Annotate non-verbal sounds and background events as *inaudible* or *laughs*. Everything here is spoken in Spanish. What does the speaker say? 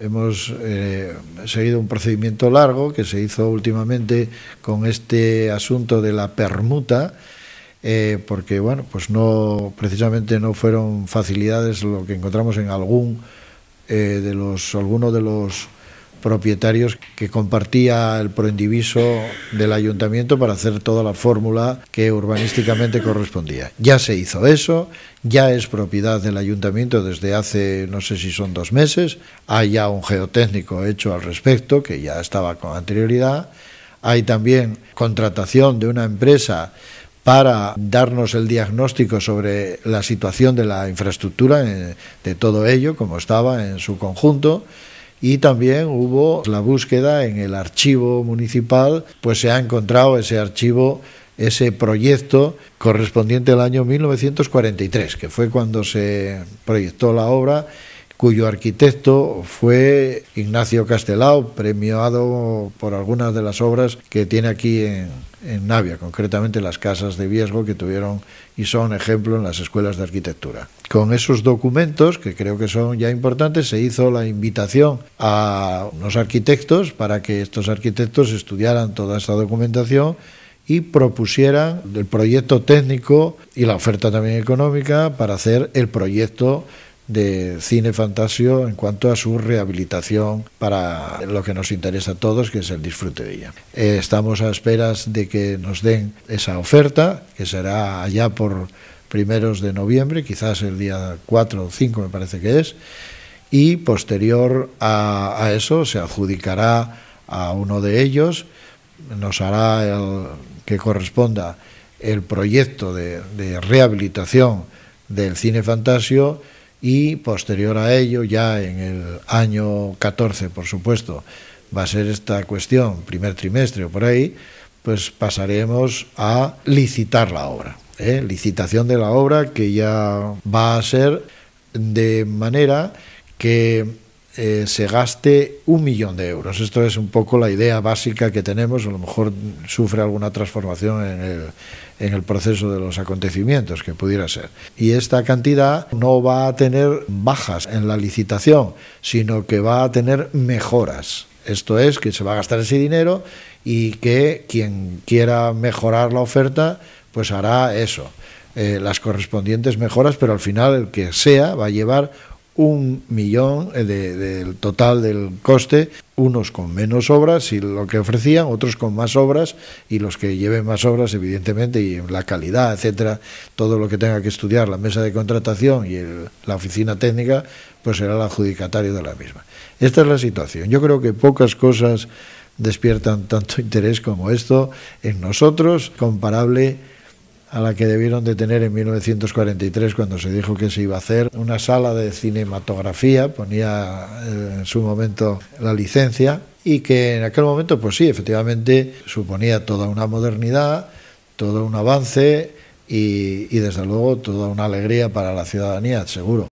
Hemos eh, seguido un procedimiento largo que se hizo últimamente con este asunto de la permuta, eh, porque bueno, pues no precisamente no fueron facilidades lo que encontramos en algún eh, de los alguno de los propietarios que compartía el proindiviso del ayuntamiento para hacer toda la fórmula que urbanísticamente correspondía. Ya se hizo eso, ya es propiedad del ayuntamiento desde hace no sé si son dos meses, hay ya un geotécnico hecho al respecto que ya estaba con anterioridad, hay también contratación de una empresa para darnos el diagnóstico sobre la situación de la infraestructura, eh, de todo ello, como estaba en su conjunto y también hubo la búsqueda en el archivo municipal, pues se ha encontrado ese archivo ese proyecto correspondiente al año 1943, que fue cuando se proyectó la obra cuyo arquitecto fue Ignacio Castelao, premiado por algunas de las obras que tiene aquí en, Navia, concretamente las casas de Viesgo que tuvieron y son ejemplo en las escuelas de arquitectura. Con esos documentos, que creo que son ya importantes, se hizo la invitación a unos arquitectos para que estos arquitectos estudiaran toda esta documentación y propusieran el proyecto técnico y la oferta también económica para hacer el proyecto de cine fantasio en cuanto a su rehabilitación para lo que nos interesa a todos, que es el disfrute de ella. Eh, estamos a esperas de que nos den esa oferta, que será allá por primeros de noviembre, quizás el día 4 o 5 me parece que es, y posterior a, eso se adjudicará a uno de ellos, nos hará el que corresponda el proyecto de rehabilitación del cine fantasio, y posterior a ello, ya en el año 14, por supuesto, va a ser esta cuestión, primer trimestre o por ahí, pues pasaremos a licitar la obra. ¿eh? Licitación de la obra que ya va a ser de manera que eh, se gaste un millón de euros. Esto es un poco la idea básica que tenemos, a lo mejor sufre alguna transformación en el, en el proceso de los acontecimientos que pudiera ser. Y esta cantidad no va a tener bajas en la licitación, sino que va a tener mejoras. Esto es que se va a gastar ese dinero y que quien quiera mejorar la oferta, pues hará eso. Eh, las correspondientes mejoras, pero al final el que sea va a llevar un millón eh, del total del coste, unos con menos obras y lo que ofrecían, otros con más obras y los que lleven más obras, evidentemente, y la calidad, etcétera, todo lo que tenga que estudiar la mesa de contratación y la oficina técnica, pues será el adjudicatario de la misma. Esta es la situación. Yo creo que pocas cosas despiertan tanto *laughs* interés como esto en nosotros, comparable a la que debieron de tener en 1943 cuando se dijo que se iba a hacer una sala de cinematografía, ponía eh, en su momento la licencia y que en aquel momento pues sí, efectivamente suponía toda una modernidad, todo un avance y, y desde luego toda una alegría para la ciudadanía, seguro.